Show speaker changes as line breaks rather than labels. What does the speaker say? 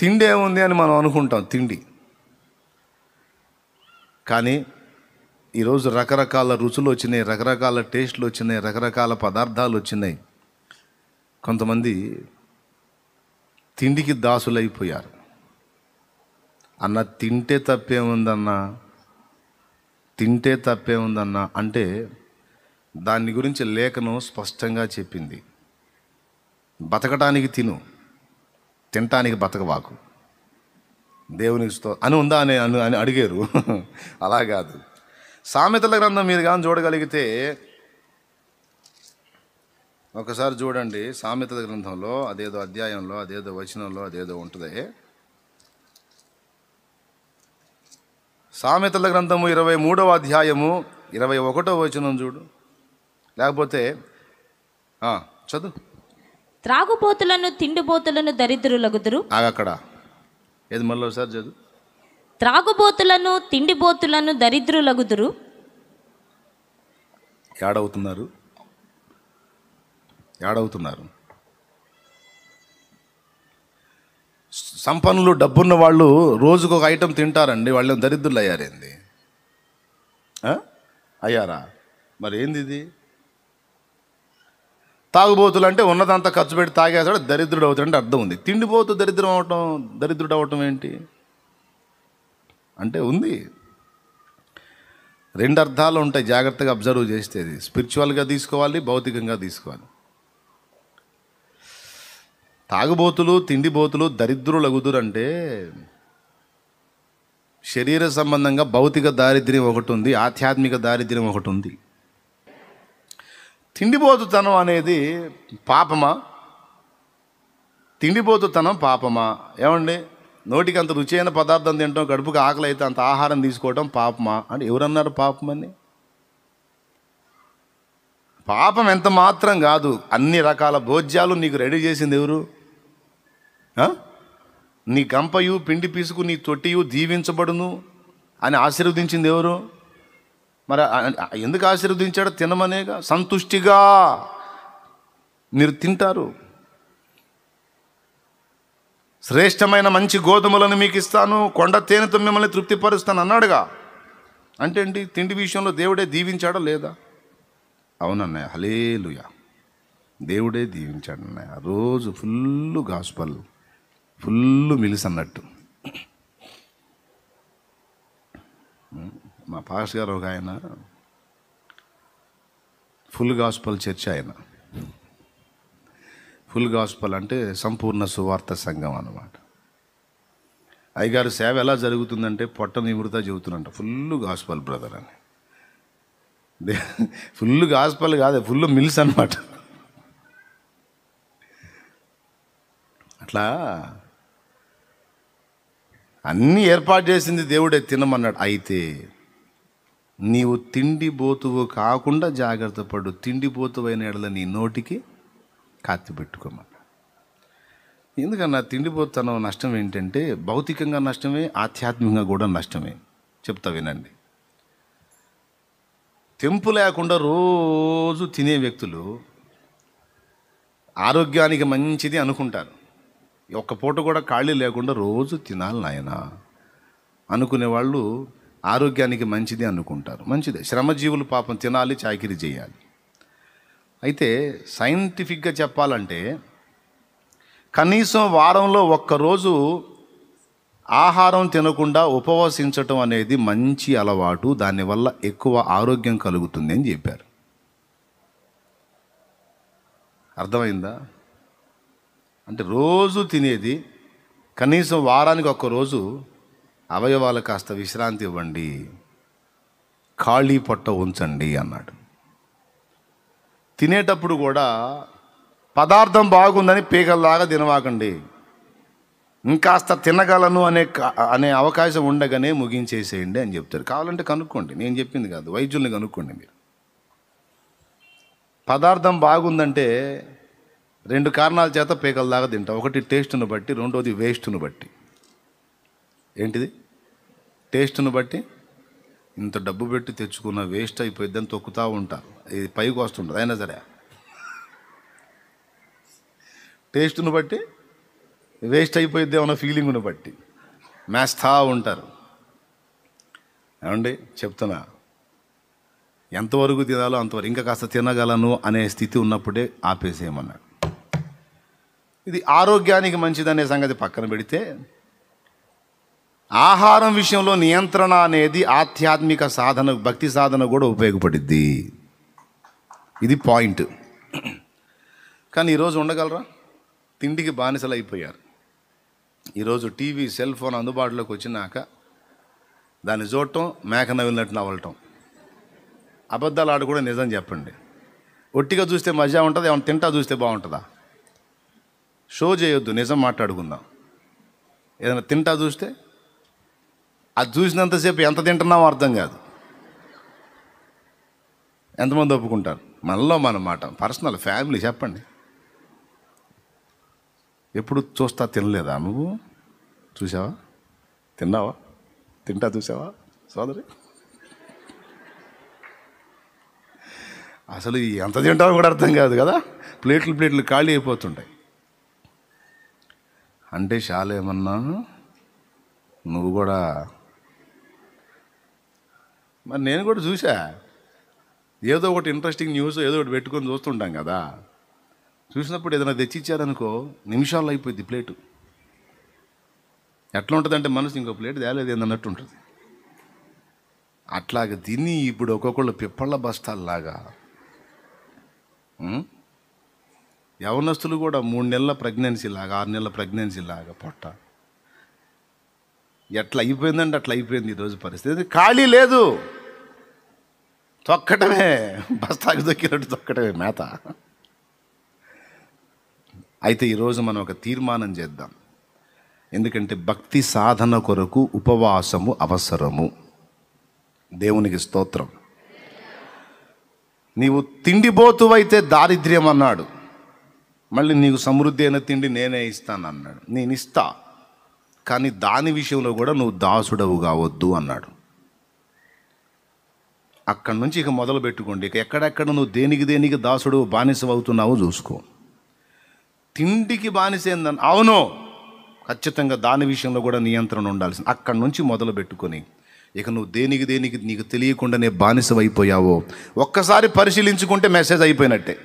తిండి ఏముంది అని మనం అనుకుంటాం తిండి కానీ ఈరోజు రకరకాల రుచులు వచ్చినాయి రకరకాల టేస్ట్లు వచ్చినాయి రకరకాల పదార్థాలు వచ్చినాయి కొంతమంది తిండికి దాసులైపోయారు అన్న తింటే తప్పే ఉందన్న తింటే తప్పే ఉందన్న అంటే దాని గురించి లేఖను స్పష్టంగా చెప్పింది బతకటానికి తిను తినటానికి బతకవాకు దేవునికి స్తో అని ఉందా అని అని అని అడిగారు అలా కాదు సామెతల గ్రంథం మీరు కానీ చూడగలిగితే ఒకసారి చూడండి సామెతల గ్రంథంలో అదేదో అధ్యాయంలో అదేదో వచనంలో అదేదో ఉంటుంది సామెతల గ్రంథము ఇరవై మూడవ అధ్యాయము ఇరవై ఒకటో వచనం చూడు లేకపోతే చదువు త్రాగుబోతులను తిండిబోతులను దరిద్రులగుదురు అక్కడ ఏది మళ్ళీ ఒకసారి చదువు త్రాగుబోతులను తిండిబోతులను దరిద్రులగుదురు ఏడవుతున్నారు ఏడవుతున్నారు సంపన్నులు డబ్బున్న వాళ్ళు రోజుకు ఒక ఐటెం తింటారండి వాళ్ళు దరిద్రులు అయ్యారేంది అయ్యారా మరి ఏంది ఇది తాగుబోతులు అంటే ఉన్నదంతా ఖర్చు పెట్టి తాగేసాడు దరిద్రుడు అంటే అర్థం ఉంది తిండిపోతూ దరిద్రం అవటం దరిద్రుడు అవటం ఏంటి అంటే ఉంది రెండు అర్థాలు ఉంటాయి జాగ్రత్తగా అబ్జర్వ్ చేస్తే అది స్పిరిచువల్గా తీసుకోవాలి భౌతికంగా తీసుకోవాలి తాగుబోతులు తిండిబోతులు దరిద్రులు అగుదురంటే శరీర సంబంధంగా భౌతిక దారిద్ర్యం ఒకటి ఉంది ఆధ్యాత్మిక దారిద్ర్యం ఒకటి ఉంది తిండిపోతుతనం అనేది పాపమా తిండిపోతుతనం పాపమా ఏమండి నోటికి అంత రుచైన పదార్థం తింటాం కడుపుకి ఆకలి అయితే అంత ఆహారం తీసుకోవటం పాపమా అంటే ఎవరన్నారు పాపమని పాపం ఎంత మాత్రం కాదు అన్ని రకాల భోజ్యాలు నీకు రెడీ చేసింది ఎవరు నీ గంపయు పిండి పీసుకు నీ తొట్టియు దీవించబడును అని ఆశీర్వదించింది ఎవరు మరి ఎందుకు ఆశీర్వదించాడు తినమనేగా సంతుష్టిగా మీరు తింటారు శ్రేష్టమైన మంచి గోధుమలను మీకు ఇస్తాను కొండ తేనెతో మిమ్మల్ని తృప్తిపరుస్తాను అన్నాడుగా అంటే ఏంటి తిండి విషయంలో దేవుడే దీవించాడా లేదా అవునన్నయ్య హలేలుయ దేవుడే దీవించాడు అన్నయ్య రోజు ఫుల్ గాసుపల్ ఫుల్ మిలిసి అన్నట్టు మా పాస్ గారు ఒక ఆయన ఫుల్ గాస్పల్ చర్చ్ ఆయన ఫుల్ గాస్పల్ అంటే సంపూర్ణ సువార్త సంఘం అన్నమాట అయ్యగారు సేవ ఎలా జరుగుతుందంటే పొట్ట నివృత చెబుతున్నంట ఫుల్ గాస్పల్ బ్రదర్ అని ఫుల్ గాస్పల్ కాదు ఫుల్ మిల్స్ అనమాట అట్లా అన్నీ ఏర్పాటు చేసింది దేవుడే తినమన్నాడు అయితే నీవు తిండిబోతువు కాకుండా జాగ్రత్త పడు అయిన ఎడల నీ నోటికి కాత్తి పెట్టుకోమాట ఎందుకన్నా తిండిపోతనం నష్టం ఏంటంటే భౌతికంగా నష్టమే ఆధ్యాత్మికంగా కూడా నష్టమే చెప్తా వినండి తెంపు లేకుండా రోజు తినే వ్యక్తులు ఆరోగ్యానికి మంచిది అనుకుంటారు ఒక్క పూట కూడా ఖాళీ లేకుండా రోజు తినాలి నాయన అనుకునే వాళ్ళు ఆరోగ్యానికి మంచిది అనుకుంటారు మంచిదే శ్రమజీవులు పాపం తినాలి చాకిరి చేయాలి అయితే సైంటిఫిక్గా చెప్పాలంటే కనీసం వారంలో ఒక్కరోజు ఆహారం తినకుండా ఉపవసించటం అనేది మంచి అలవాటు దానివల్ల ఎక్కువ ఆరోగ్యం కలుగుతుంది అని చెప్పారు అర్థమైందా అంటే రోజు తినేది కనీసం వారానికి ఒక్కరోజు అవయవాలు కాస్త విశ్రాంతి ఇవ్వండి ఖాళీ పొట్ట ఉంచండి అన్నాడు తినేటప్పుడు కూడా పదార్థం బాగుందని పీకల్లాగా తినవాకండి ఇంకాస్త తినగలను అనే అనే అవకాశం ఉండగానే ముగించేసేయండి అని చెప్తారు కావాలంటే కనుక్కోండి నేను చెప్పింది కాదు వైద్యుల్ని కనుక్కోండి మీరు పదార్థం బాగుందంటే రెండు కారణాల చేత దాకా తింటాం ఒకటి టేస్ట్ను బట్టి రెండోది వేస్ట్ను బట్టి ఏంటిది టేస్ట్ను బట్టి ఇంత డబ్బు పెట్టి తెచ్చుకున్న వేస్ట్ అయిపోయిద్దని తొక్కుతూ ఉంటారు ఇది పైకి వస్తుంటుంది అయినా సరే టేస్ట్ను బట్టి వేస్ట్ అయిపోయిద్ది ఏమన్నా ఫీలింగ్ను బట్టి మేస్తా ఉంటారు ఏమండి చెప్తున్నా ఎంతవరకు తినాలో అంతవరకు ఇంకా కాస్త తినగలను అనే స్థితి ఉన్నప్పుడే ఆపేసేయమన్నాడు ఇది ఆరోగ్యానికి మంచిదనే సంగతి పక్కన పెడితే ఆహారం విషయంలో నియంత్రణ అనేది ఆధ్యాత్మిక సాధన భక్తి సాధన కూడా ఉపయోగపడిద్ది ఇది పాయింట్ కానీ ఈరోజు ఉండగలరా తిండికి బానిసలు అయిపోయారు ఈరోజు టీవీ సెల్ ఫోన్ అందుబాటులోకి వచ్చినాక దాన్ని చూడటం మేక నవ్వినట్టు నవ్వటం అబద్ధాలు ఆడు కూడా నిజం చెప్పండి ఒట్టిగా చూస్తే మజా ఉంటుంది ఏమైనా తింటా చూస్తే బాగుంటుందా షో చేయొద్దు నిజం మాట్లాడుకుందాం ఏదైనా తింటా చూస్తే అది చూసినంతసేపు ఎంత తింటున్నామో అర్థం కాదు ఎంతమంది ఒప్పుకుంటారు మనలో మన మాట పర్సనల్ ఫ్యామిలీ చెప్పండి ఎప్పుడు చూస్తా తినలేదా నువ్వు చూసావా తిన్నావా తింటా చూసావా సోదరి అసలు ఎంత తింటావో కూడా అర్థం కాదు కదా ప్లేట్లు ప్లేట్లు ఖాళీ అయిపోతుంటాయి అంటే చాలా ఏమన్నా నువ్వు కూడా మరి నేను కూడా చూసా ఏదో ఒకటి ఇంట్రెస్టింగ్ న్యూస్ ఏదో ఒకటి పెట్టుకొని చూస్తుంటాం కదా చూసినప్పుడు ఏదైనా తెచ్చిచ్చారనుకో నిమిషాల్లో అయిపోయింది ప్లేటు ఎట్లా ఉంటుందంటే మనసు ఇంకో ప్లేట్ తేలేదు ఏందన్నట్టు ఉంటుంది అట్లాగ తిని ఇప్పుడు ఒక్కొక్కళ్ళు పిప్పళ్ళ బస్తాల్లాగా యవనస్తులు కూడా మూడు నెలల ప్రెగ్నెన్సీ లాగా ఆరు నెలల ప్రెగ్నెన్సీ లాగా పొట్ట ఎట్లా అయిపోయిందంటే అట్లా అయిపోయింది ఈరోజు పరిస్థితి ఖాళీ లేదు తొక్కటమే బస్తాకి దొక్కినట్టు తొక్కటమే మేత అయితే ఈరోజు మనం ఒక తీర్మానం చేద్దాం ఎందుకంటే భక్తి సాధన కొరకు ఉపవాసము అవసరము దేవునికి స్తోత్రం నీవు తిండిపోతువైతే దారిద్ర్యం అన్నాడు మళ్ళీ నీకు సమృద్ధి అయిన తిండి నేనే ఇస్తాను అన్నాడు నేను ఇస్తా కానీ దాని విషయంలో కూడా నువ్వు దాసుడవు కావద్దు అన్నాడు అక్కడి నుంచి ఇక మొదలు పెట్టుకోండి ఇక ఎక్కడెక్కడ నువ్వు దేనికి దేనికి దాసుడు అవుతున్నావు చూసుకో తిండికి బానిసేందని అవును ఖచ్చితంగా దాని విషయంలో కూడా నియంత్రణ ఉండాల్సింది అక్కడి నుంచి మొదలు పెట్టుకొని ఇక నువ్వు దేనికి దేనికి నీకు తెలియకుండానే బానిసవైపోయావో ఒక్కసారి పరిశీలించుకుంటే మెసేజ్ అయిపోయినట్టే